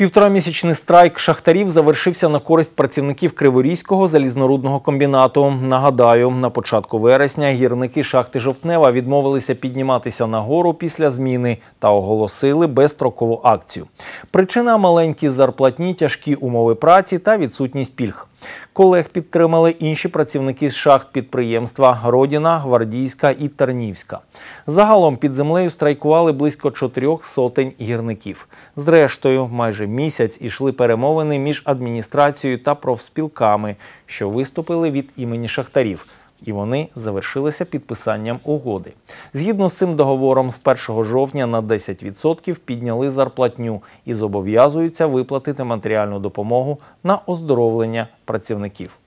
Півторамісячний страйк шахтарів завершився на користь працівників Криворізького залізнорудного комбінату. Нагадаю, на початку вересня гірники шахти Жовтнева відмовилися підніматися на гору після зміни та оголосили безстрокову акцію. Причина маленькі зарплатні, тяжкі умови праці та відсутність пільг. Колег підтримали інші працівники з шахт підприємства Родіна, Гвардійська і Тернівська. Загалом під землею страйкували близько чотирьох сотень гірників. Зрештою, майже місяць ішли перемовини між адміністрацією та профспілками, що виступили від імені шахтарів і вони завершилися підписанням угоди. Згідно з цим договором, з 1 жовтня на 10% підняли зарплатню і зобов'язуються виплатити матеріальну допомогу на оздоровлення працівників.